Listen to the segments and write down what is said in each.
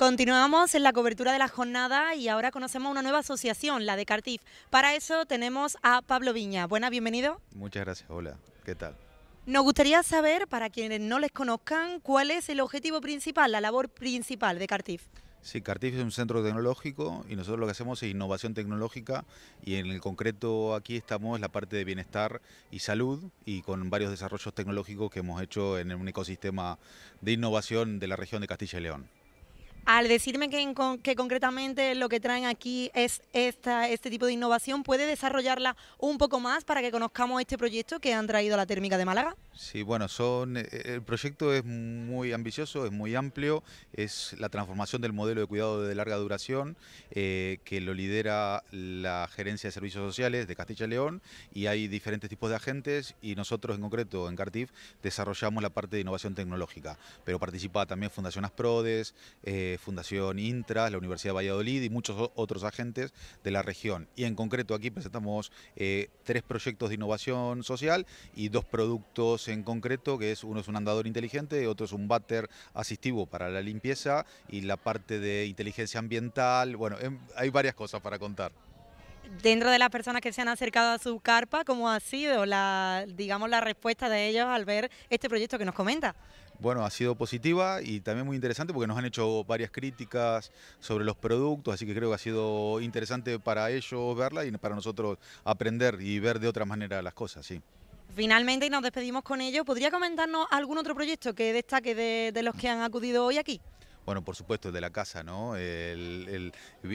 Continuamos en la cobertura de la jornada y ahora conocemos una nueva asociación, la de Cartif. Para eso tenemos a Pablo Viña. Buena, bienvenido. Muchas gracias, hola, ¿qué tal? Nos gustaría saber, para quienes no les conozcan, cuál es el objetivo principal, la labor principal de Cartif. Sí, Cartif es un centro tecnológico y nosotros lo que hacemos es innovación tecnológica y en el concreto aquí estamos en la parte de bienestar y salud y con varios desarrollos tecnológicos que hemos hecho en un ecosistema de innovación de la región de Castilla y León al decirme que, concretamente lo que traen aquí es este tipo de innovación, ¿puede desarrollarla un poco más para que conozcamos este proyecto que han traído a la térmica de Málaga? Sí, bueno, son, eh, eh, el proyecto es muy ambicioso, es muy amplio, es la transformación del modelo de cuidado de larga duración eh, que lo lidera la Gerencia de Servicios Sociales de Castilla y León y hay diferentes tipos de agentes y nosotros en concreto en Cartif desarrollamos la parte de innovación tecnológica, pero participa también Fundación Asprodes, eh, Fundación Intra, la Universidad de Valladolid y muchos otros agentes de la región. Y en concreto aquí presentamos eh, tres proyectos de innovación social y dos productos en concreto, que es uno es un andador inteligente, otro es un váter asistivo para la limpieza y la parte de inteligencia ambiental. Bueno, em, hay varias cosas para contar dentro de las personas que se han acercado a su carpa, ¿cómo ha sido la, digamos, la respuesta de ellos al ver este proyecto que nos comenta? Bueno, ha sido positiva y también muy interesante porque nos han hecho varias críticas sobre los productos, así que creo que ha sido interesante para ellos verla y para nosotros aprender y ver de otra manera las cosas, Finalmente, y nos despedimos con ellos, ¿podría comentarnos algún otro proyecto que destaque de los que han acudido hoy aquí? bueno, por supuesto el de la casa, ¿no? El,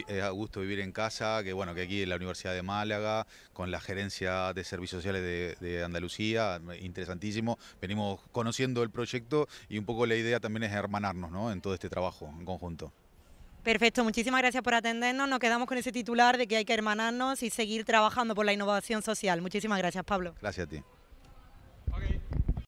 el, gusto vivir en casa, que bueno, que aquí en la Universidad de Málaga, con la gerencia de servicios sociales de, de Andalucía, interesantísimo, venimos conociendo el proyecto y un poco la idea también es hermanarnos, ¿no? En todo este trabajo en conjunto. Perfecto, muchísimas gracias por atendernos. Nos quedamos con ese titular de que hay que hermanarnos y seguir trabajando por la innovación social. Muchísimas gracias, Pablo. Gracias a ti.